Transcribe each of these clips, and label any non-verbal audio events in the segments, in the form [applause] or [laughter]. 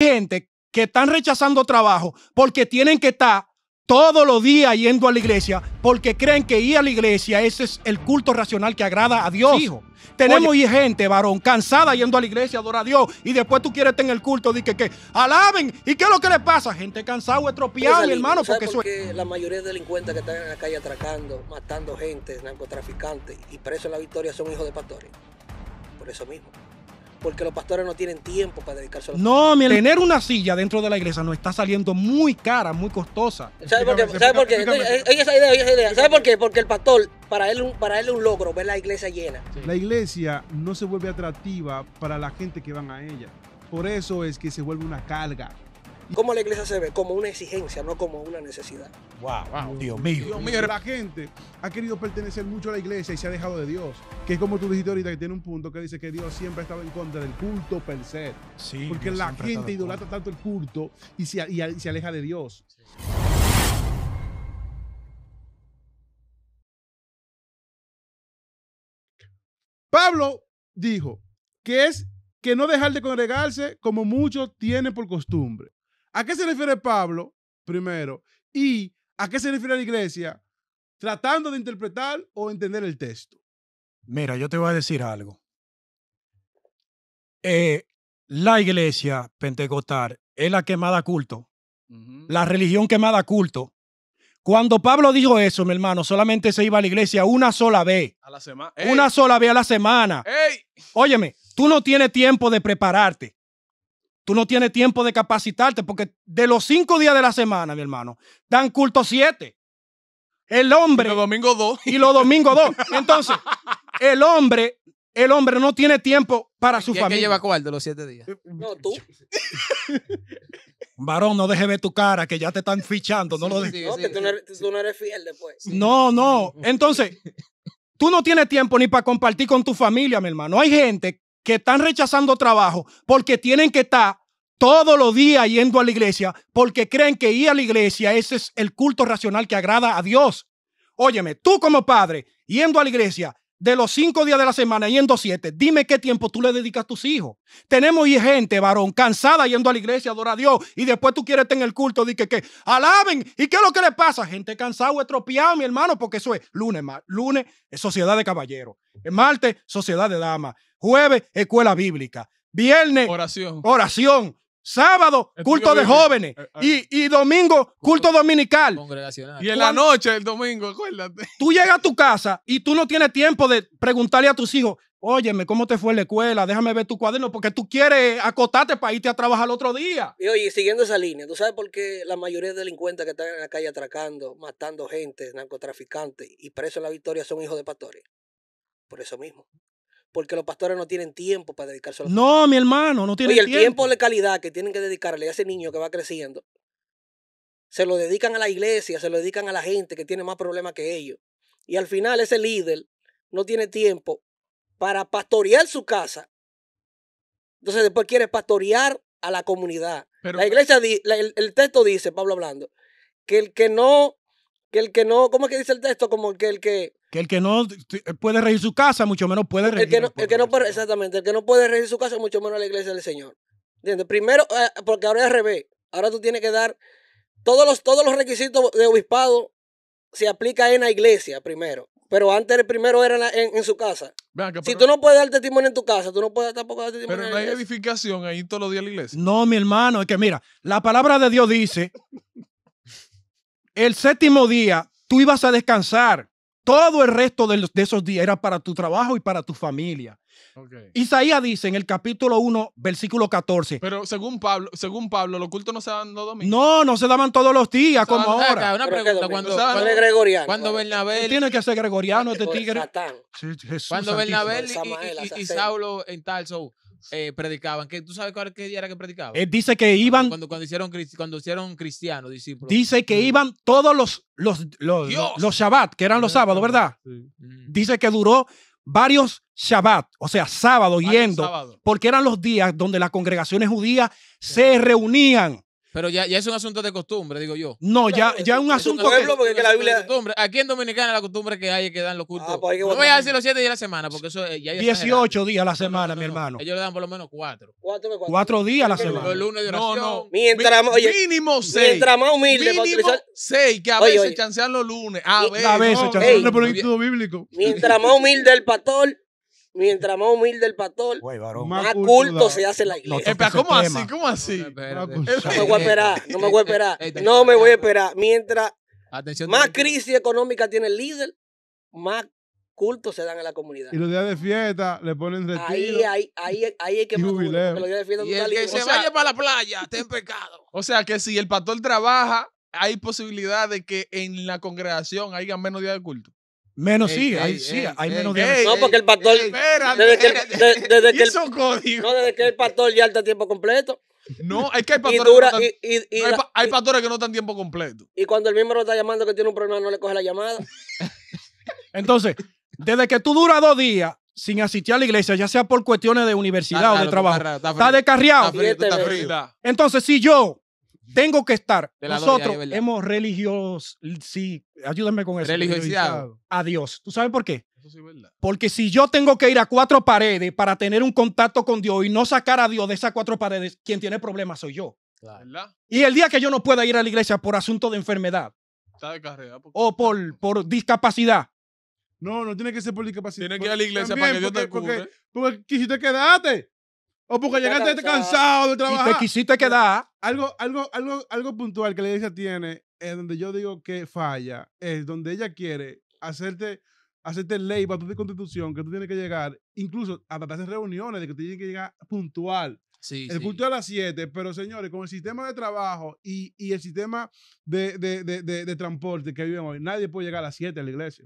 gente que están rechazando trabajo porque tienen que estar todos los días yendo a la iglesia porque creen que ir a la iglesia ese es el culto racional que agrada a Dios. Tenemos gente, varón, cansada yendo a la iglesia adora a Dios y después tú quieres tener el culto, de que, alaben. ¿Y qué es lo que le pasa? Gente cansada, estropeada, mi hermano, porque La mayoría de delincuentes que están en la calle atracando, matando gente, narcotraficantes y presos en la victoria son hijos de pastores. Por eso mismo porque los pastores no tienen tiempo para dedicarse a los No, mire, tener una silla dentro de la iglesia No está saliendo muy cara, muy costosa. ¿Sabe por qué? ¿Sabe por qué? ¿Sabe por qué? Porque el pastor, para él, para él es un logro ver la iglesia llena. La iglesia no se vuelve atractiva para la gente que van a ella. Por eso es que se vuelve una carga. ¿Cómo la iglesia se ve? Como una exigencia, no como una necesidad. Wow, Dios mío. Dios la gente ha querido pertenecer mucho a la iglesia y se ha dejado de Dios. Que es como tú dijiste ahorita, que tiene un punto que dice que Dios siempre ha estado en contra del culto per se. porque la gente idolatra tanto el culto y se, aleja de Dios. Pablo dijo que es que no dejar de congregarse como muchos tienen por costumbre. ¿A qué se refiere Pablo, primero? ¿Y a qué se refiere la iglesia? Tratando de interpretar o entender el texto. Mira, yo te voy a decir algo. Eh, la iglesia pentecostal es la quemada culto. La religión quemada culto. Cuando Pablo dijo eso, mi hermano, solamente se iba a la iglesia una sola vez. Una sola vez a la semana. Óyeme, tú no tienes tiempo de prepararte. Tú no tienes tiempo de capacitarte porque de los cinco días de la semana, mi hermano, dan culto siete. El hombre. Y los domingos dos. Y los domingos dos. [laughs] Entonces, el hombre, el hombre no tiene tiempo para su familia. ¿Quién lleva cuál de los siete días? Eh, eh, no, tú. [laughs] Varón, no deje ver tu cara, que ya te están fichando. No lo fiel después. No, no. Entonces, tú no tienes tiempo ni para compartir con tu familia, mi hermano. Hay gente que están rechazando trabajo porque tienen que estar todos los días yendo a la iglesia porque creen que ir a la iglesia ese es el culto racional que agrada a Dios. Óyeme, tú como padre yendo a la iglesia de los cinco días de la semana yendo siete, dime qué tiempo tú le dedicas a tus hijos. Tenemos gente, varón, cansada yendo a la iglesia, adora a Dios, y después tú quieres estar en el culto, di que, alaben. ¿Y qué es lo que le pasa? Gente cansada o estropeada, mi hermano, porque eso es lunes, lunes es sociedad de caballeros, martes, sociedad de damas, jueves, escuela bíblica, viernes, oración, oración Sábado, culto de jóvenes. Eh, y, domingo, culto dominical. Y en la noche, el domingo, acuérdate. Tú llegas a tu casa y tú no tienes tiempo de preguntarle a tus hijos, óyeme, ¿cómo te fue la escuela? Déjame ver tu cuaderno, porque tú quieres acotarte para irte a trabajar el otro día. Y oye, siguiendo esa línea, ¿tú sabes por qué la mayoría de delincuentes que están en la calle atracando, matando gente, narcotraficantes y presos en la victoria son hijos de pastores? Por eso mismo porque los pastores no tienen tiempo para dedicarse a los No, mi hermano, no tiene tiempo. Y el tiempo de calidad que tienen que dedicarle a ese niño que va creciendo, se lo dedican a la iglesia, se lo dedican a la gente que tiene más problemas que ellos. Y al final ese líder no tiene tiempo para pastorear su casa. Entonces después quiere pastorear a la comunidad. la iglesia, el texto dice, Pablo hablando, que el que no que el que no, ¿cómo es que dice el texto? Como que el que... Que el que no eh, puede regir su casa, mucho menos puede regir. El que exactamente, el que no puede regir su casa, mucho menos la iglesia del Señor. ¿Entiendes? Primero, eh, porque ahora es al revés. Ahora tú tienes que dar todos los, todos los requisitos de obispado se aplica en la iglesia primero. Pero antes el primero era en, su casa. si tú no puedes dar testimonio en tu casa, tú no puedes tampoco dar testimonio Pero no hay edificación ahí todos los días en la iglesia. No, mi hermano, es que mira, la palabra de Dios dice [laughs] El séptimo día tú ibas a descansar. Todo el resto de, esos días era para tu trabajo y para tu familia. Isaías dice en el capítulo 1, versículo 14. Pero según Pablo, según Pablo, los cultos no se daban los días. No, no se daban todos los días, como ahora. una pregunta, cuando, es gregoriano, cuando eh. Bernabé... Tiene que ser gregoriano este tigre. Sí, Jesús, cuando Bernabé y, Saulo en Tarso eh, predicaban. que ¿Tú sabes cuál qué día era que predicaban? Eh, dice que iban. Cuando, cuando, hicieron, cuando hicieron cristianos, Dice que mm. iban todos los, los, los, los, Shabbat, que eran los sábados, ¿verdad? Mm. Dice que duró varios Shabbat, o sea, sábado yendo, porque eran los días donde las congregaciones judías se reunían pero ya, ya es un asunto de costumbre, digo yo. No, ya, ya es un asunto. Por porque la Biblia. Costumbre. Aquí en Dominicana la costumbre que hay es que dan los cultos. Ah, pues no voy a decir los siete días a la semana, porque eso eh, ya ya 18 días a la semana, mi hermano. Ellos le dan por lo menos cuatro. Cuatro, cuatro. cuatro días a la semana. Los lunes de oración. No, no. mínimo seis. Mientras más humilde. Mínimo seis, que a veces chancean los lunes. A veces. A veces, chancean los lunes, por el instituto bíblico. Mientras [laughs] más humilde el pastor, Mientras más humilde el pastor, más culto se hace la iglesia. ¿cómo así? ¿Cómo así? No me voy a esperar, no me voy a esperar. No me voy a esperar. Mientras más crisis económica tiene el líder, más culto se dan en la comunidad. Y los días de fiesta le ponen retiro. Ahí, ahí, ahí, hay que Y Y el que se vaya para la playa, está en pecado. O sea que si el pastor trabaja, hay posibilidad de que en la congregación haya menos días de culto. Menos sí, hay, hay menos de No, porque el pastor. que, no, desde que el pastor ya está tiempo completo. No, es que hay pastores, que, no están, y, tiempo completo. Y cuando el miembro lo está llamando que tiene un problema, no le coge la llamada. [laughs] Entonces, desde que tú duras dos días sin asistir a la iglesia, ya sea por cuestiones de universidad ah, o de trabajo, está, está descarriado. Entonces, si yo tengo que estar. Nosotros hemos religios. Sí, ayúdame con eso. Religiosidad. A Dios. ¿Tú sabes por qué? Eso sí es verdad. Porque si yo tengo que ir a cuatro paredes para tener un contacto con Dios y no sacar a Dios de esas cuatro paredes, quien tiene problemas soy yo. ¿Verdad? Y el día que yo no pueda ir a la iglesia por asunto de enfermedad Está de carrera, o por, por discapacidad, no, no tiene que ser por discapacidad. Tiene que ir a la iglesia para que Dios te Porque, quisiste quedarte. O porque llegaste cansado. de trabajar. Y te quisiste quedar algo, algo, algo, algo puntual que la iglesia tiene, es donde yo digo que falla, es donde ella quiere hacerte, hacerte ley, para tu constitución, que tú tienes que llegar, incluso a hacer reuniones, de que tú tienes que llegar puntual. Sí, el culto a las 7, pero señores, con el sistema de trabajo y, el sistema de, transporte que viven hoy, nadie puede llegar a las 7 a la iglesia.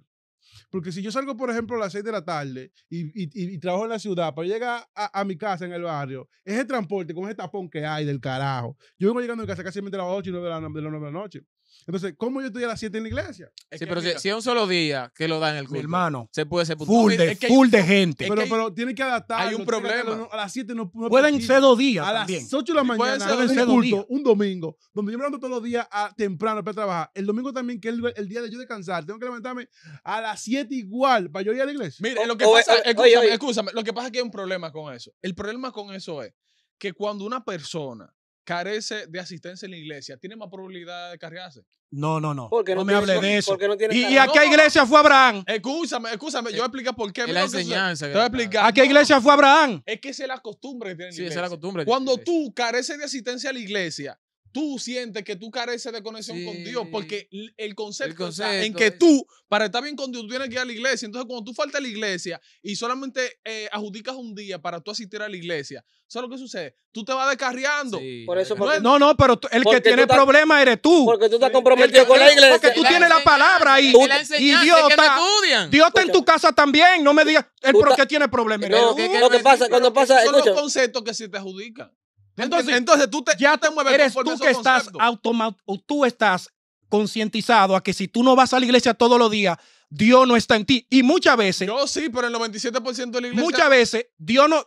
Porque si yo salgo, por ejemplo, a las 6 de la tarde y, trabajo en la ciudad, para llegar a, mi casa en el barrio, ese transporte con ese tapón que hay del carajo. Yo vengo llegando a mi casa casi a las 8 y 9 de la, de las 9 de la noche. Entonces, ¿cómo yo estoy a las 7 en la iglesia? sí, pero si, es un solo día que lo dan el culto. hermano. Se puede ser Full, de, full de gente. Pero, pero que adaptar. Hay un problema. a las 7 no, no Pueden ser dos días. A las 8 de la mañana. pueden ser, culto, un domingo. Donde yo me levanto todos los días a, ah, temprano para trabajar. El domingo también, que es el, día de yo descansar. Tengo que levantarme a las 7 igual para yo ir a la iglesia. Mire, lo que pasa. Eh, o, Lo que pasa es que hay un problema con eso. El problema con eso es que cuando una persona carece de asistencia en la iglesia, tiene más probabilidad de cargarse. No, no, no. no, me hable de eso. ¿Y, a qué iglesia fue Abraham? Escúchame, escúchame. Yo voy a eh, explicar por qué. La enseñanza. Te voy a explicar. ¿A qué iglesia fue Abraham? Es que es la costumbre que sí, Esa es la costumbre. Cuando tú careces de asistencia a la iglesia, tú sientes que tú careces de conexión con Dios, porque el concepto, en que tú, para estar bien con Dios, tú tienes que ir a la iglesia. Entonces, cuando tú faltas a la iglesia y solamente eh, adjudicas un día para tú asistir a la iglesia, ¿sabes lo que sucede? Tú te vas descarriando. Por eso, no, no, pero el que tiene problema eres tú. Porque tú estás comprometido con la iglesia. Porque tú tienes la palabra ahí. y Dios está, en tu casa también. No me digas, el por qué tiene problemas. No, lo que pasa, cuando pasa... Son los conceptos que si te adjudican. Entonces, tú te, ya te mueves eres tú que estás tú estás concientizado a que si tú no vas a la iglesia todos los días, Dios no está en ti. Y muchas veces. Yo sí, pero el 97% de la iglesia. Muchas veces, Dios no.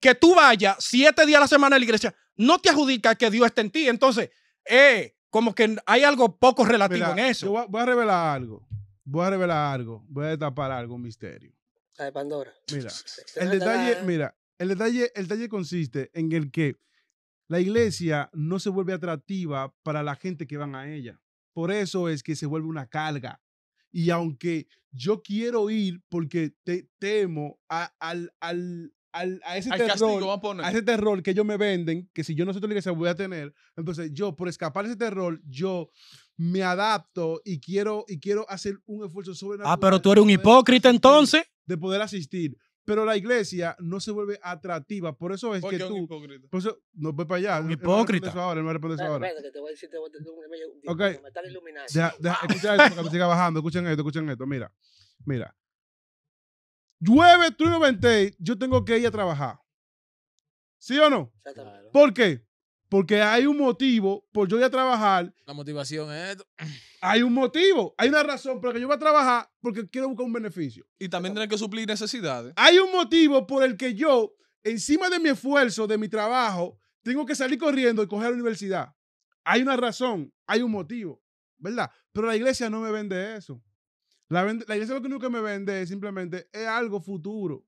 Que tú vayas siete días a la semana a la iglesia, no te adjudica que Dios esté en ti. Entonces, eh, como que hay algo poco relativo en eso. Yo voy a revelar algo. Voy a revelar algo. Voy a tapar algo, un misterio. La de Pandora. Mira, [laughs] el detalle, mira, el detalle, el detalle consiste en el que la iglesia no se vuelve atractiva para la gente que van a ella. Por eso es que se vuelve una carga. Y aunque yo quiero ir porque temo a, al, al, al, a, ese terror, a, ese terror, que ellos me venden, que si yo no soy la iglesia voy a tener, entonces yo por escapar de ese terror, yo me adapto y quiero, y quiero hacer un esfuerzo sobre Ah, pero tú eres un hipócrita entonces. De poder asistir pero la iglesia no se vuelve atractiva. Por eso es oh, que tú. Un hipócrita. Por eso, no voy para allá. Un hipócrita. No me respondes ahora. que te voy a decir, te voy a decir, okay. me están iluminando. Escuchen escucha esto, que me siga bajando. Escuchen esto, escuchen esto. Mira, mira. Llueve, y vente, yo tengo que ir a trabajar. ¿Sí o no? Claro. ¿Por qué? Porque hay un motivo por yo ir a trabajar. La motivación es. esto. [clears throat] Hay un motivo, hay una razón por la que yo voy a trabajar porque quiero buscar un beneficio. Y también tener que suplir necesidades. Hay un motivo por el que yo, encima de mi esfuerzo, de mi trabajo, tengo que salir corriendo y coger la universidad. Hay una razón, hay un motivo, ¿verdad? Pero la iglesia no me vende eso. La, la iglesia lo único que me vende es simplemente es algo futuro.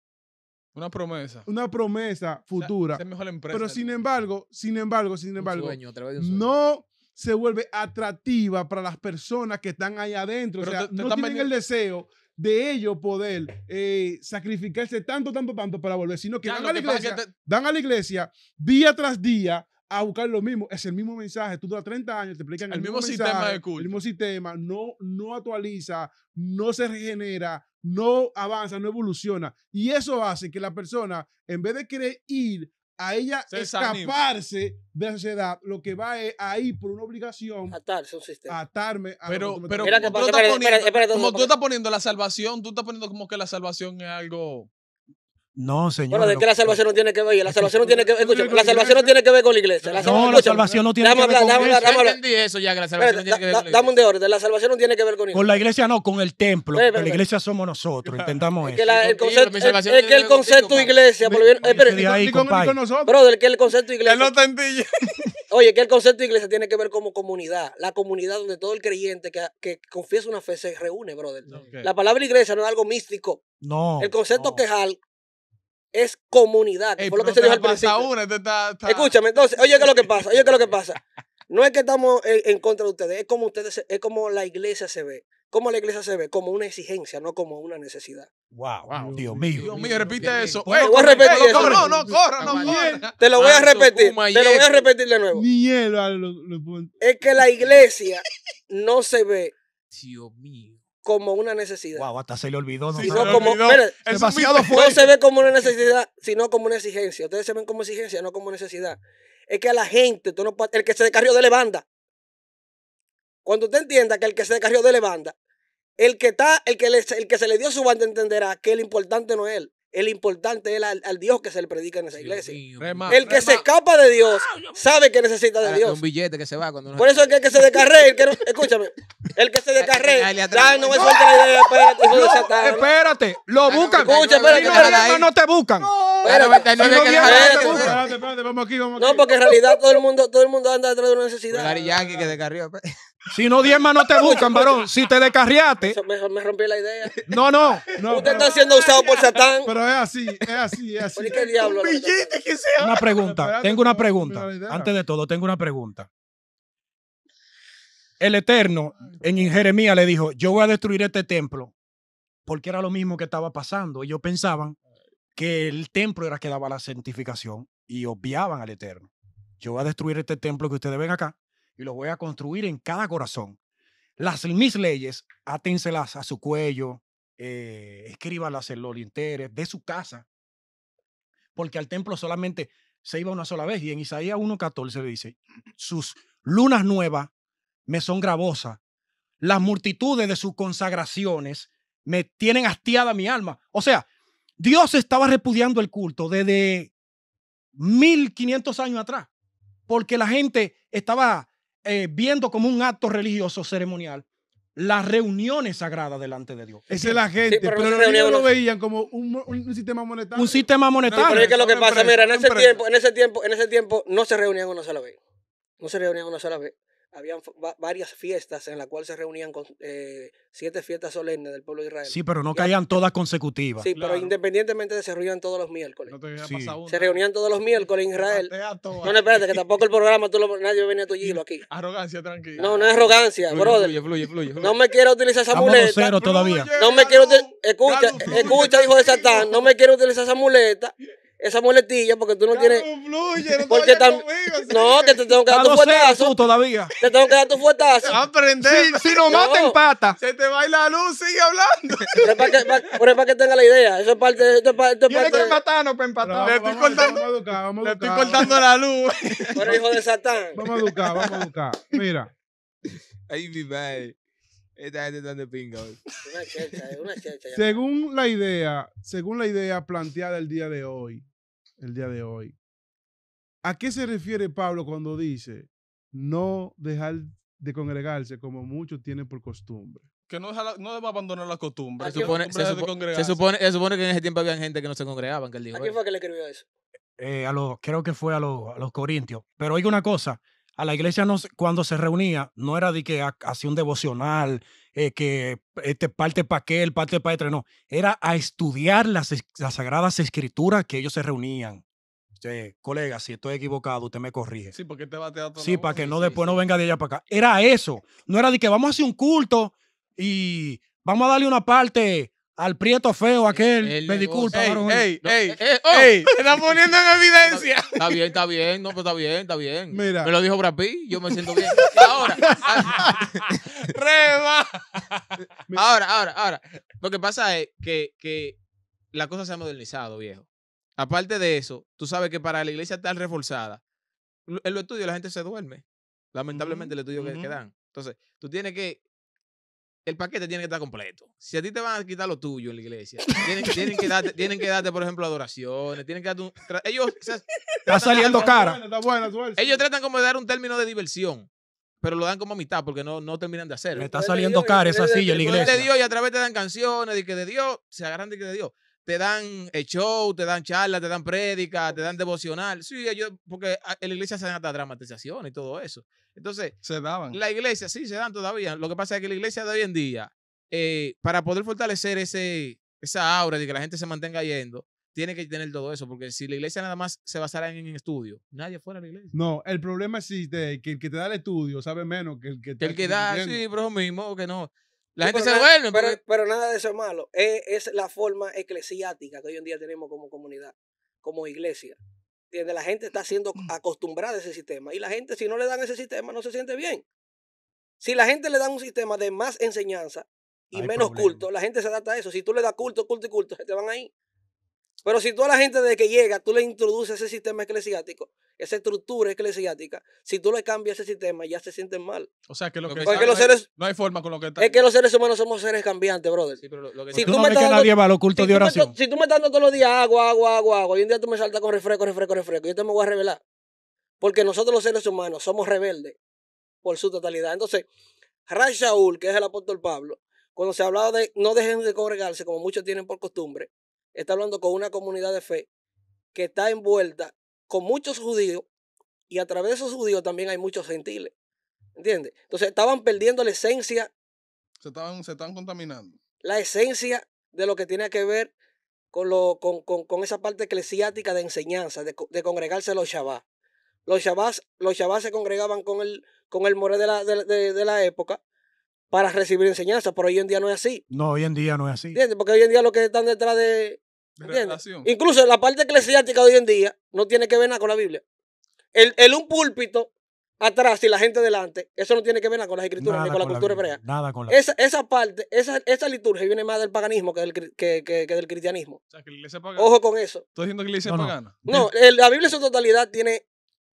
Una promesa. Una promesa futura. Pero sin embargo, sin embargo, sin embargo, no se vuelve atractiva para las personas que están allá adentro. no tienen el deseo de ellos poder eh, sacrificarse tanto, tanto, tanto para volver, sino que, dan a la iglesia, a la iglesia día tras día a buscar lo mismo. Es el mismo mensaje. Tú duras 30 años, te explican el, mismo, sistema de El mismo sistema. No, no actualiza, no se regenera, no avanza, no evoluciona. Y eso hace que la persona, en vez de querer ir a ella escaparse de la sociedad, lo que va es a ir por una obligación. Atarse un sistema. Atarme Pero, pero, pero como, tú estás poniendo, la salvación, tú estás poniendo como que la salvación es algo no, señor. Bueno, de qué la salvación no tiene que ver. La salvación no tiene que ver. Escucha, la salvación no tiene que ver con la iglesia. no, la salvación no tiene que ver con la iglesia. entendí eso ya, que la salvación no tiene que ver con la iglesia. Dame un de orden. La salvación no tiene que ver con iglesia. Con la iglesia no, con el templo. con la iglesia somos nosotros. Intentamos eso. Es que el concepto iglesia. Pero brother que el concepto iglesia. Él lo entendí. Oye, que el concepto iglesia tiene que ver como comunidad. La comunidad donde todo el creyente que, que confiesa una fe se reúne, brother. La palabra iglesia no es algo místico. No. El concepto no. quejal es comunidad. por lo que se dijo al principio. Escúchame, entonces, oye, ¿qué es lo que pasa? Oye, ¿qué es lo que pasa? No es que estamos en, contra de ustedes, es como ustedes, es como la iglesia se ve. ¿Cómo la iglesia se ve? Como una exigencia, no como una necesidad. Wow, wow. Dios mío. Dios mío, repite eso. No, no, corra, no, corra. Te lo voy a repetir. Te lo voy a repetir de nuevo. Es que la iglesia no se ve. Dios mío como una necesidad. Wow, hasta se le olvidó. No, se ve como una necesidad, sino como una exigencia. Ustedes se ven como exigencia, no como necesidad. Es que a la gente, tú no, el que se descarrió de banda. Cuando usted entienda que el que se descarrió de banda, el que está, el que, el que se le dio su banda entenderá que el importante no es él. El importante es al, al, Dios que se le predica en esa iglesia. el que se escapa de Dios ah, sabe que necesita de ah, Dios. Un billete que se va cuando Por eso el que, se descarree, el que no, escúchame, el que se eh, eh, descarree, eh, ya no me suelta la idea, espérate, Espérate, lo buscan. Escucha, espérate, espérate. No te buscan. No, porque en realidad todo el mundo, todo el mundo anda detrás de una necesidad. Yankee que descarrió. Pues. Si no diezma no te buscan, varón. Si te descarriaste. Me, me rompí la idea. No, no. no Usted está siendo usado por Satán. Pero es así, es así, es así. ¿Por qué diablo? que Una pregunta. Tengo una pregunta. Antes de todo, tengo una pregunta. El Eterno en Jeremías le dijo: Yo voy a destruir este templo. Porque era lo mismo que estaba pasando. Ellos pensaban que el templo era que daba la santificación y obviaban al Eterno. Yo voy a destruir este templo que ustedes ven acá y los voy a construir en cada corazón. Las, mis leyes, átenselas a su cuello, eh, escríbalas en los linteres de su casa, porque al templo solamente se iba una sola vez. Y en Isaías 1.14 dice, sus lunas nuevas me son gravosas, las multitudes de sus consagraciones me tienen hastiada mi alma. O sea, Dios estaba repudiando el culto desde 1500 años atrás, porque la gente estaba eh, viendo como un acto religioso ceremonial las reuniones sagradas delante de Dios. Esa es la gente, pero, pero los lo veían como un, sistema monetario. Un sistema monetario. pero es que lo que pasa, mira, en ese, tiempo, en ese tiempo, en ese tiempo no se reunían una sola vez. No se reunían una sola vez habían varias fiestas en las cuales se reunían con, eh, siete fiestas solemnes del pueblo de Israel. Sí, pero no caían todas consecutivas. Sí, pero independientemente se reunían todos los miércoles. No te Se reunían todos los miércoles en Israel. No, no, espérate, que tampoco el programa tú lo, nadie venía a tu hilo aquí. Arrogancia, tranquilo. No, no es arrogancia, brother. Fluye, fluye, fluye, No me quiero utilizar esa muleta. Cero todavía. No me quiero escucha, escucha, hijo de Satán, no me quiero utilizar esa muleta esa muletilla porque tú no tienes. No fluye, no porque No, te, tengo que dar tu fuertazo. todavía. Te tengo que dar tu fuerza. Aprender. Si, si no, mata empata Se te va la luz, sigue hablando. Pero es para que, para, que tenga la idea. Eso es parte. Esto es parte, esto es parte... que para empatar. Le estoy cortando. Le estoy cortando la luz. Por hijo de Satán. Vamos a educar, vamos a educar. Mira. Ahí mi madre. Eh. Esta gente está de pinga hoy. Eh. Una eh, una Según la idea, según la idea planteada el día de hoy, el día de hoy. ¿A qué se refiere Pablo cuando dice no dejar de congregarse como muchos tienen por costumbre? Que no, deba abandonar la costumbre. Se supone, se, que en ese tiempo había gente que no se congregaban. Que él ¿A quién fue que le escribió eso? Eh, a los, creo que fue a, los, a los corintios. Pero oiga una cosa, a la iglesia cuando se reunía, no era de que hacía un devocional, eh, que este parte para aquel, parte para otro, este, no. Era a estudiar las, sagradas escrituras que ellos se reunían. Sí, colega, si estoy equivocado, usted me corrige. Sí, porque te Sí, para que no después no venga de allá para acá. Era eso. No era de que vamos a hacer un culto y vamos a darle una parte al prieto feo aquel. me disculpa, Ey, eh. ey, ey, eh, eh, oh. ey, Se está poniendo en evidencia. [laughs] Está, bien, está bien. No, pero está bien, está bien. Mira. Me lo dijo Brapi, yo me siento bien. ahora. [laughs] Reba. ahora, ahora, ahora. Lo que pasa es que, que la cosa se ha modernizado, viejo. Aparte de eso, tú sabes que para la iglesia está reforzada, en los estudios la gente se duerme. Lamentablemente, el estudio que, que dan. Entonces, tú tienes que el paquete tiene que estar completo. Si a ti te van a quitar lo tuyo en la iglesia, tienen, que, [laughs] darte, por ejemplo, adoraciones, tienen que darte Ellos... está saliendo cara. ellos tratan como de dar un término de diversión, pero lo dan como a mitad porque no, no terminan de hacerlo. Me está saliendo cara esa silla en la iglesia. De Dios y a través te dan canciones, y que de Dios, se agarran de que de Dios te dan el eh, show, te dan charlas, te dan prédica, te dan devocional. Sí, porque la iglesia se dan hasta dramatización y todo eso. Entonces, se daban. La iglesia, sí, se dan todavía. Lo que pasa es que la iglesia de hoy en día, eh, para poder fortalecer ese, esa aura de que la gente se mantenga yendo, tiene que tener todo eso, porque si la iglesia nada más se basara en, estudio, nadie fuera de la iglesia. No, el problema existe, que el que te da el estudio sabe menos que el que te El que da, sí, pero mismo, que no. La gente se vuelve. Pero, pero, nada de eso es malo. Es, la forma eclesiástica que hoy en día tenemos como comunidad, como iglesia. donde La gente está siendo mm. acostumbrada a ese sistema. Y la gente, si no le dan ese sistema, no se siente bien. Si la gente le dan un sistema de más enseñanza y menos culto, la gente se adapta a eso. Si tú le das culto, culto y culto, se te van ahí. Pero si toda la gente desde que llega, tú le introduces ese sistema eclesiástico, esa estructura eclesiástica, si tú le cambias ese sistema, ya se sienten mal. O sea, que lo, que, lo que Es que los seres humanos somos seres cambiantes, brother. Sí, pero lo que si tú, no me ves que dando, nadie de oración. si tú me estás dando todos los días agua, agua, agua, agua, y un día tú me saltas con refresco, refresco, refresco, yo te me voy a revelar. Porque nosotros los seres humanos somos rebeldes por su totalidad. Entonces, Ray Shaul, que es el apóstol Pablo, cuando se hablaba de no dejen de congregarse, como muchos tienen por costumbre, está hablando con una comunidad de fe que está envuelta con muchos judíos y a través de esos judíos también hay muchos gentiles. entiende Entonces estaban perdiendo la esencia. Se estaban, se están contaminando. La esencia de lo que tiene que ver con, lo, con, esa parte eclesiástica de enseñanza, de, congregarse los Shabbat. Los Shabbat, los se congregaban con el, con el moré de la, de la época para recibir enseñanza, pero hoy en día no es así. No, hoy en día no es así. Porque hoy en día lo que están detrás de... ¿entiendes? Incluso la parte eclesiástica hoy en día no tiene que ver nada con la Biblia. El, el un púlpito atrás y la gente delante, eso no tiene que ver nada con las escrituras ni con, la cultura hebrea. Nada con la esa, esa parte, esa, esa liturgia viene más del paganismo que del, del cristianismo. O sea, que iglesia pagana. Ojo con eso. Estoy diciendo que la iglesia es pagana? No, la Biblia en su totalidad tiene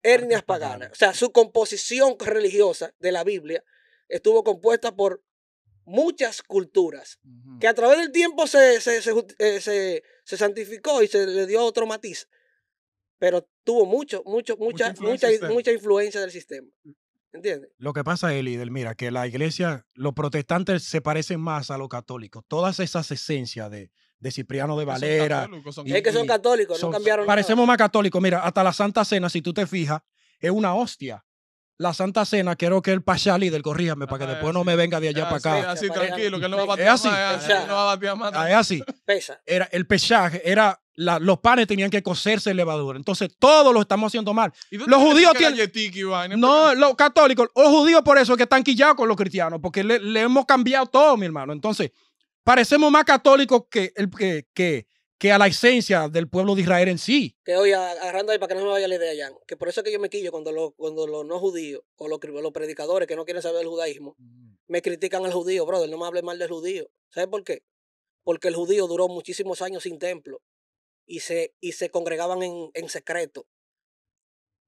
hernias paganas. O sea, su composición religiosa de la Biblia estuvo compuesta por muchas culturas, que a través del tiempo eh, se, se, santificó y se le dio otro matiz, pero tuvo mucho, mucho, mucha, mucha, influencia, mucha, influencia del sistema. ¿Entiendes? Lo que pasa, del mira, que la iglesia, los protestantes se parecen más a los católicos. Todas esas esencias de, de Cipriano de Valera. es que son católicos, no cambiaron. Parecemos más católicos. Mira, hasta la Santa Cena, si tú te fijas, es una hostia la Santa Cena, quiero que el Pachá líder, corríjame, para que ah, después no me venga de allá ah, para acá. así, tranquilo, que él no va a batir Así. Eh, ah, es así. Pesa. Era, el pechaje era... los panes tenían que cocerse en levadura. Entonces, todos lo estamos haciendo mal. los judíos tienen... No, los católicos, los judíos por eso que están quillados con los cristianos, porque le, hemos cambiado todo, mi hermano. Entonces, parecemos más católicos que, que, que que a la esencia del pueblo de Israel en sí. Que oye, agarrando ahí para que no me vaya la idea, ya que por eso es que yo me quillo cuando los cuando lo no judíos o los, predicadores que no quieren saber el judaísmo mm. me critican al judío, brother, no me hable mal del judío. ¿Sabe por qué? Porque el judío duró muchísimos años sin templo y se, y se congregaban en, en secreto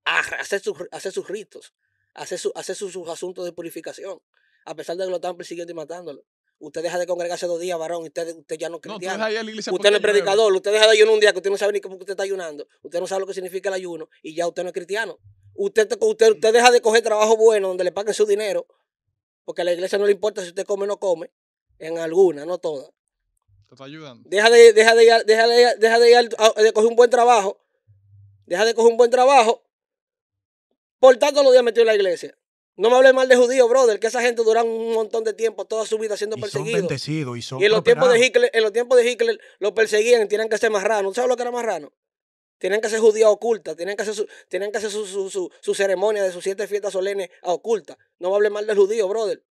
a hacer sus, sus ritos, a hacer, su, sus, sus asuntos de purificación, a pesar de que lo estaban persiguiendo y matándolo. Usted deja de congregarse dos días, varón, usted, usted ya no es cristiano. usted, no es predicador, usted deja de ayunar un día que usted no sabe ni cómo usted está ayunando. Usted no sabe lo que significa el ayuno y ya usted no es cristiano. Usted, mm. usted, deja de coger trabajo bueno donde le paguen su dinero, porque a la iglesia no le importa si usted come o no come, en alguna, no todas. Te está ayudando. Deja de, deja de, coger un buen trabajo, deja de coger un buen trabajo, por tanto los días metido en la iglesia. No me hables mal de judío, brother, que esa gente duran un montón de tiempo, toda su vida siendo y Son bendecidos y son y en los, tiempos de Hitler, en los tiempos de Hitler lo perseguían y que ser marranos. ¿Sabes lo que era marrano? Tienen que ser judía oculta, tienen que hacer su, tienen que hacer su, ceremonia de sus siete fiestas solemnes a oculta. No me hable mal de judío, brother.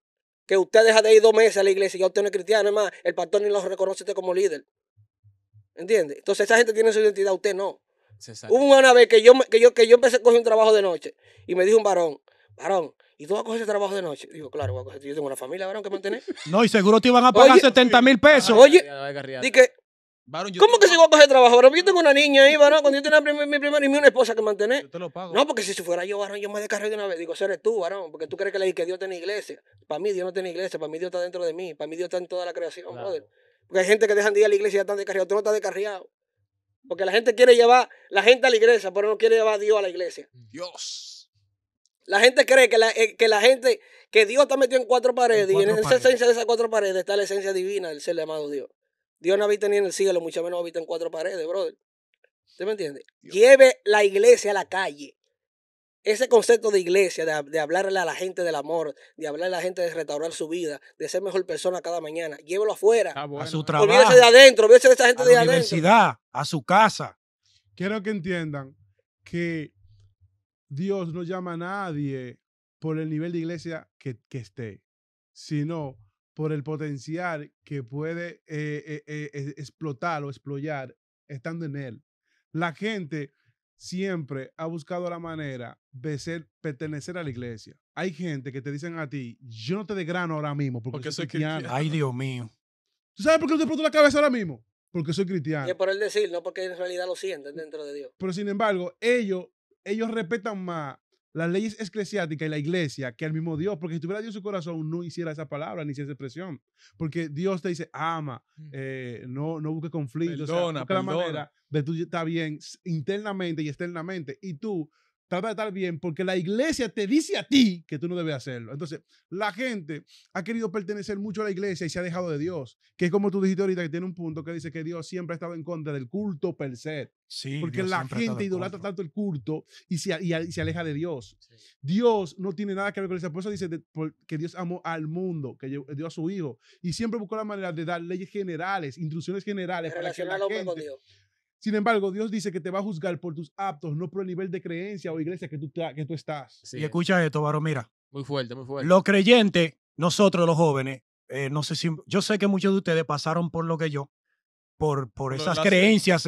Que usted deja de ir dos meses a la iglesia y ya usted no es cristiano, es más, el pastor ni los reconoce usted como líder. ¿Entiende? Entonces esa gente tiene su identidad, usted no. Hubo una vez que yo, que yo, que yo empecé a coger un trabajo de noche y me dijo un varón, varón, ¿Y tú vas a coger ese trabajo de noche? Digo, claro, voy a coger. Yo tengo una familia, varón, que mantener. [laughs] No, y seguro te iban a pagar 70 mil pesos. Oye, dije, ¿Cómo que si voy a coger trabajo, varón? Yo tengo una niña ahí, varón, cuando yo tenía mi, mi primera y mi una esposa que mantener. Yo te lo pago. No, porque si fuera yo, varón, yo me descarriado de una vez. Digo, eso eres tú, varón, porque tú crees que, Dios tiene iglesia. Para mí Dios no tiene iglesia, para mí Dios está dentro de mí, para mí Dios está en toda la creación, Porque hay gente que dejan de ir a la iglesia y ya están descarriados, tú no estás descarriado. Porque la gente quiere llevar la gente a la iglesia, pero no quiere llevar a Dios a la iglesia. Dios. La gente cree que la, eh, que la gente, que Dios está metido en cuatro paredes y en esa esencia de esas cuatro paredes está la esencia divina del ser llamado Dios. Dios no habita ni en el cielo, mucho menos habita en cuatro paredes, brother. ¿Usted me entiende? Lleve la iglesia a la calle. Ese concepto de iglesia, de, hablarle a la gente del amor, de hablarle a la gente de restaurar su vida, de ser mejor persona cada mañana, llévelo afuera. Ah, a su trabajo. Olvídese de adentro, olvídese de esa gente a de la a su casa. Quiero que entiendan que Dios no llama a nadie por el nivel de iglesia que, esté, sino por el potencial que puede eh, eh, eh, explotar o explotar estando en él. La gente siempre ha buscado la manera de ser, pertenecer a la iglesia. Hay gente que te dicen a ti, yo no te de grano ahora mismo porque, soy cristiano. Ay, Dios mío. ¿Tú sabes por qué no te explotó la cabeza ahora mismo? Porque soy cristiano. Y por el decir, no porque en realidad lo sienten dentro de Dios. Pero sin embargo, ellos ellos respetan más las leyes eclesiásticas y la iglesia que al mismo Dios, porque si tuviera Dios en su corazón, no hiciera esa palabra ni hiciera esa expresión, porque Dios te dice, ama, mm. eh, no, no busque conflictos, perdona, la manera de tú está bien internamente y externamente, y tú Trata de estar bien porque la iglesia te dice a ti que tú no debes hacerlo. Entonces, la gente ha querido pertenecer mucho a la iglesia y se ha dejado de Dios, que es como tú dijiste ahorita que tiene un punto que dice que Dios siempre ha estado en contra del culto per se. Sí, porque la gente idolatra tanto el culto y se, se aleja de Dios. Sí. Dios no tiene nada que ver con eso. Por eso dice que Dios amó al mundo, que dio a su hijo. Y siempre buscó la manera de dar leyes generales, instrucciones generales. Para pues, con Dios sin embargo, Dios dice que te va a juzgar por tus aptos, no por el nivel de creencia o iglesia que tú, que tú estás. Y escucha esto, varón, mira. Muy fuerte, muy fuerte. Los creyentes, nosotros los jóvenes, eh, no sé si, yo sé que muchos de ustedes pasaron por lo que yo, por, por esas creencias.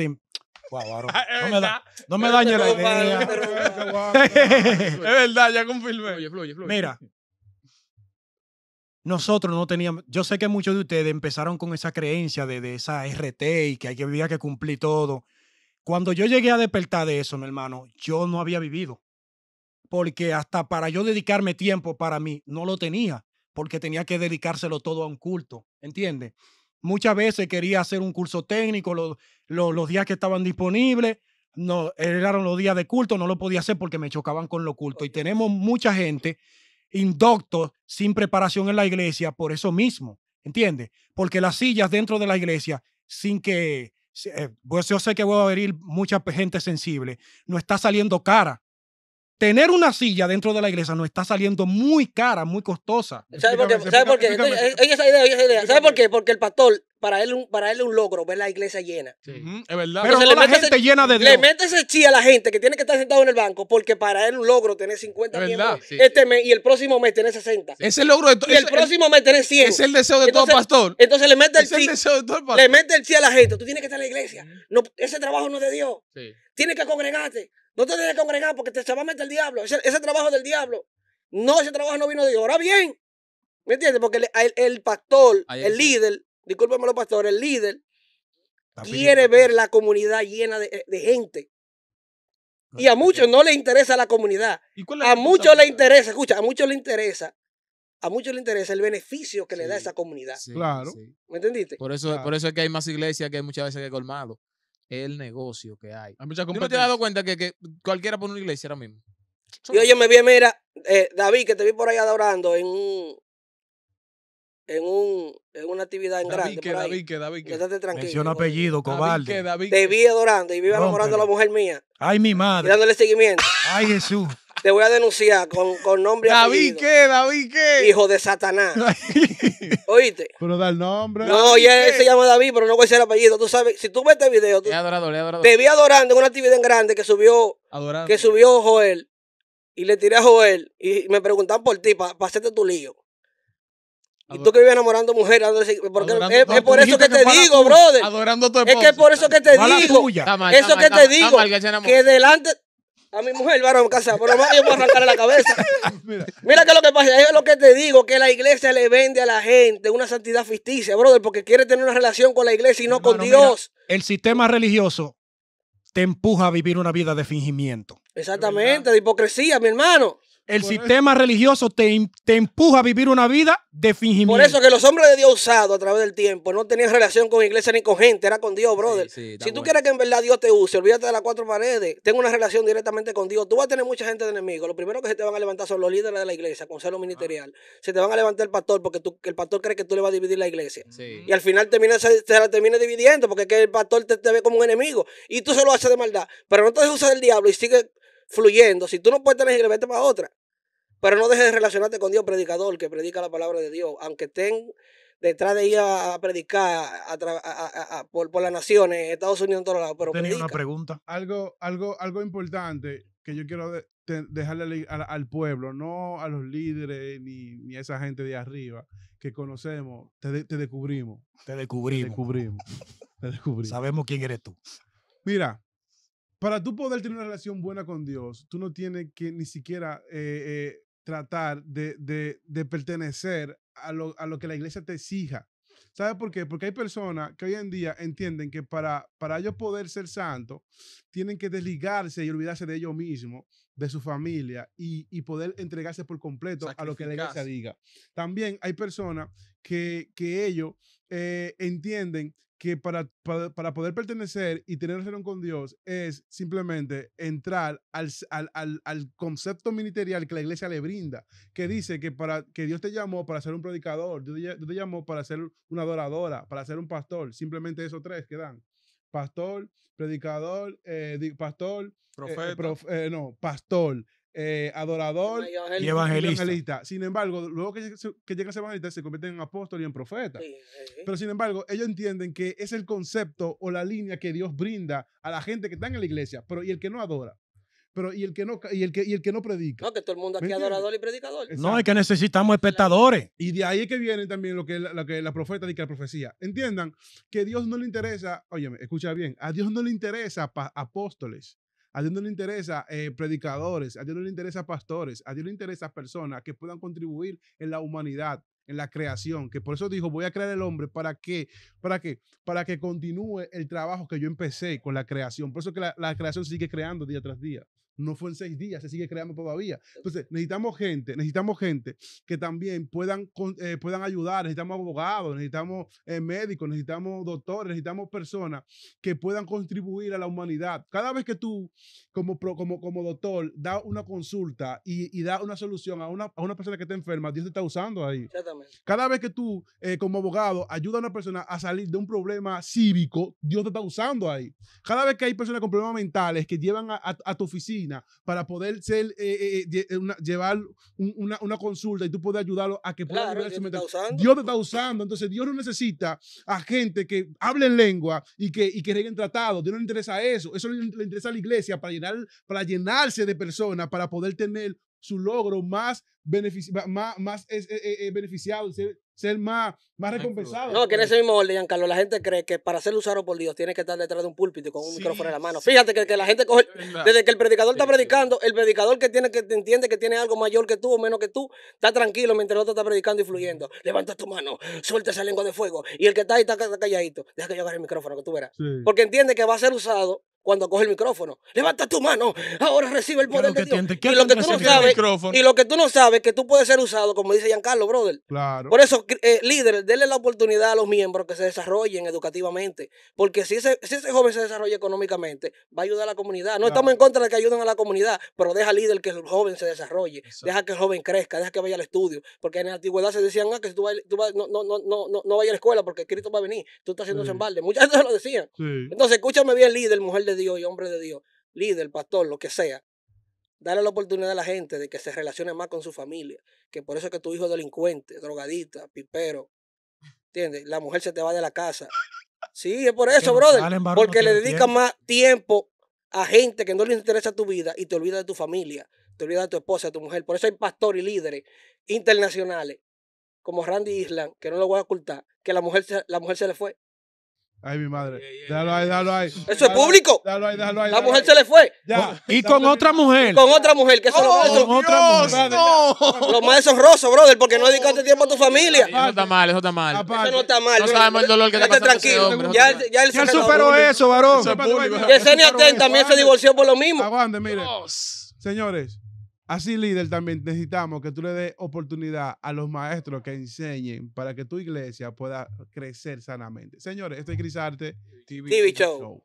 wow, Baro. [laughs] Ah, no me, dañe la idea. [laughs] [laughs] es verdad, ya confirmé. Oye, fluye, fluye. Mira, nosotros no teníamos, yo sé que muchos de ustedes empezaron con esa creencia de, esa RT y que había que cumplir todo. Cuando yo llegué a despertar de eso, mi hermano, yo no había vivido. Porque hasta para yo dedicarme tiempo para mí, no lo tenía, porque tenía que dedicárselo todo a un culto, ¿entiendes? Muchas veces quería hacer un curso técnico, los días que estaban disponibles, no, eran los días de culto, no lo podía hacer porque me chocaban con lo culto. Y tenemos mucha gente inducto, sin preparación en la iglesia por eso mismo, ¿entiendes? Porque las sillas dentro de la iglesia, sin que, eh, yo sé que voy a venir mucha gente sensible, no está saliendo cara. Tener una silla dentro de la iglesia no está saliendo muy cara, muy costosa. ¿Sabe por qué? ¿Sabe por qué? ¿Sabe por qué? Porque el pastor para él, para él es un logro ver la iglesia llena. es verdad. Pero le gente mete ese chi a la gente que tiene que estar sentado en el banco porque para él un logro tener 50 es este mes y el próximo mes tener 60. Es el logro de todo. Y el próximo mes tener 100. Es el deseo de entonces, todo pastor. Entonces le mete el chi. Le mete el chi a la gente. Tú tienes que estar en la iglesia. No, ese trabajo no es de Dios. Tienes que congregarte. No te tienes congregar porque te, se el diablo. Ese, ese trabajo del diablo. No, ese trabajo no vino de Dios. Ahora bien, ¿Me entiendes? Porque el, pastor, el líder, discúlpame los pastores, el líder quiere ver la comunidad llena de, eh, gente. Y a muchos no les interesa la comunidad. A muchos les interesa, escucha, a muchos les interesa a muchos les interesa el beneficio que le da esa comunidad. claro. ¿Me entendiste? Por eso, por eso es que hay más iglesias que hay muchas veces que colmado. El negocio que hay. ¿Tú no te has dado cuenta que, cualquiera pone una iglesia ahora mismo? Y oye, me vi, mira, eh, David, que te vi por allá adorando en un, en, un, en una actividad en grande. David, que, David, que. Quédate tranquilo. Menciona apellido, cobarde. David, que, Te vi adorando y vi enamorando a la mujer mía. Ay, mi madre. Y dándole seguimiento. Ay, Jesús. Te voy a denunciar con, con nombre David, ¿qué? David, ¿qué? Hijo de Satanás. [laughs] ¿Oíste? Pero da el nombre. No, ya se llama David, pero no voy a el apellido. Tú sabes, si tú ves este video. Tú, le adorado, le adorado. Te vi adorando en una actividad en grande que subió. Que subió Joel. Y le tiré a Joel. Y me preguntan por ti, para hacerte tu lío. Y tú que vives enamorando mujeres, porque es, por eso que te digo, brother. Es que es por eso que te digo. eso que te digo. que, delante a mi mujer, varón, casa, por lo menos yo puedo arrancarle la cabeza. [laughs] Mira. Mira es lo que pasa, es lo que te digo, que la iglesia le vende a la gente una santidad ficticia, brother, porque quiere tener una relación con la iglesia y no con Dios. el sistema religioso te empuja a vivir una vida de fingimiento. Exactamente, de hipocresía, mi hermano. El sistema religioso te, te, empuja a vivir una vida de fingimiento. Por eso que los hombres de Dios usados a través del tiempo no tenían relación con iglesia ni con gente, era con Dios, brother. si tú quieres que en verdad Dios te use, olvídate de las cuatro paredes, Tengo una relación directamente con Dios, tú vas a tener mucha gente de enemigo. Lo primero que se te van a levantar son los líderes de la iglesia, consejo ah. ministerial. Se te van a levantar el pastor porque el pastor cree que tú le vas a dividir la iglesia. Y al final termina, se, la termina dividiendo porque el pastor te, ve como un enemigo y tú se lo haces de maldad. Pero no te usa del diablo y sigue fluyendo. Si tú no puedes tener vete para otra. Pero no dejes de relacionarte con Dios, predicador, que predica la palabra de Dios. Aunque estén detrás de ir a, predicar por, las naciones, Estados Unidos en todos lados. Pero una pregunta. Algo, algo, algo importante que yo quiero dejarle al, pueblo, no a los líderes ni, a esa gente de arriba que conocemos. Te, descubrimos. Te descubrimos. Te descubrimos. [laughs] te descubrimos. Sabemos quién eres tú. Mira, para tú poder tener una relación buena con Dios, tú no tienes que ni siquiera eh, eh, tratar de, pertenecer a lo, que la iglesia te exija. ¿Sabes por qué? Porque hay personas que hoy en día entienden que para, para ellos poder ser santos, tienen que desligarse y olvidarse de ellos mismos, de su familia y, poder entregarse por completo a lo que la iglesia diga. También hay personas que, que ellos eh, entienden que para, para, poder pertenecer y tener relación con Dios es simplemente entrar al, concepto ministerial que la iglesia le brinda, que dice que, para, que Dios te llamó para ser un predicador, Dios te, llamó para ser una adoradora, para ser un pastor, simplemente esos tres quedan. Pastor, predicador, eh, pastor, eh, eh, profeta. no, pastor, eh, adorador y evangelista. Sin embargo, luego que, llegan a ser evangelistas, se convierten en apóstoles y en profetas. Eh. Pero sin embargo, ellos entienden que es el concepto o la línea que Dios brinda a la gente que está en la iglesia, pero y el que no adora. Pero y el que no y el que, y el que no predica. No, que todo el mundo aquí adorador y predicador. No, es que necesitamos espectadores. Y de ahí es que viene también lo que, que la profeta dice que la profecía. Entiendan que Dios no le interesa, óyeme, escucha bien, a Dios no le interesa apóstoles. A Dios no le interesa eh, predicadores, a Dios no le interesa pastores, a Dios le interesa personas que puedan contribuir en la humanidad, en la creación, que por eso dijo, voy a crear el hombre para que, para que, para que continúe el trabajo que yo empecé con la creación. Por eso que la creación sigue creando día tras día no fue en seis días, se sigue creando todavía. Entonces, necesitamos gente, necesitamos gente que también puedan, eh, puedan ayudar, necesitamos abogados, necesitamos eh, médicos, necesitamos doctores, necesitamos personas que puedan contribuir a la humanidad. Cada vez que tú, como, como, como doctor, da una consulta y, y da una solución a una, a persona que está enferma, Dios te está usando ahí. Cada vez que tú, eh, como abogado, ayuda a una persona a salir de un problema cívico, Dios te está usando ahí. Cada vez que hay personas con problemas mentales que llevan a, a tu oficina, para poder ser, eh, eh, eh, llevar una, consulta y tú puedes ayudarlo a que pueda Dios te está usando. Entonces, Dios no necesita a gente que hable lengua y que, y que tratado. Dios no le interesa eso. Eso le, interesa a la iglesia para, llenar, para llenarse de personas, para poder tener su logro más, más, más beneficiado, ser más, más recompensado. No, que en pues. ese mismo orden, Carlos, la gente cree que para ser usado por Dios tiene que estar detrás de un púlpito con un micrófono en la mano. Fíjate que, la gente coge, desde que el predicador está predicando, el predicador que tiene que entiende que tiene algo mayor que tú o menos que tú, está tranquilo mientras el otro está predicando y fluyendo. Levanta tu mano, suelta esa lengua de fuego. Y el que está ahí está, calladito. Deja que yo agarre el micrófono, que tú verás. Porque entiende que va a ser usado cuando coge el micrófono. Levanta tu mano, ahora recibe el poder de Dios. Y lo, que tú no sabes, y lo que tú no sabes es que tú puedes ser usado, como dice Giancarlo, brother. Claro. Por eso, eh, líder déle la oportunidad a los miembros que se desarrollen educativamente. Porque si ese, joven se desarrolla económicamente, va a ayudar a la comunidad. No estamos en contra de que ayuden a la comunidad, pero deja líder que el joven se desarrolle. Deja que el joven crezca, deja que vaya al estudio. Porque en la antigüedad se decían, ah, que tú, vas, no, no, no, no, no vaya a la escuela porque Cristo va a venir. Tú estás haciendo sí. muchas muchas lo decían. Entonces, escúchame bien, líder, mujer de de Dios y hombre de Dios, líder, pastor, lo que sea, dale la oportunidad a la gente de que se relacione más con su familia, que por eso que tu hijo es delincuente, drogadita, pipero, ¿entiendes? La mujer se te va de la casa. Sí, es por eso, brother, porque le dedica más tiempo a gente que no le interesa tu vida y te olvida de tu familia, te olvida de tu esposa, de tu mujer. Por eso hay pastores y líderes internacionales como Randy Island, que no lo voy a ocultar, que la mujer, la mujer se le fue. Ay, mi madre. dalo ahí, déjalo ahí. Eso es público. Dalo ahí, déjalo ahí. La mujer se le fue. Ya. Oh, y con otra mujer. Con otra mujer. Que eso oh, lo, con otra mujer. No. Lo más deshonroso, brother, porque no dedicaste tiempo a tu familia. Eso está mal, eso está mal. Eso no está mal. No sabemos el dolor que te pasa tranquilo. Ya, ya él superó eso, varón. Yesenia Ten también se divorció por lo mismo. Aguante, mire. Señores, Así, líder, también necesitamos que tú le des oportunidad a los maestros que enseñen para que tu iglesia pueda crecer sanamente. Señores, esto es Crisarte TV, Show.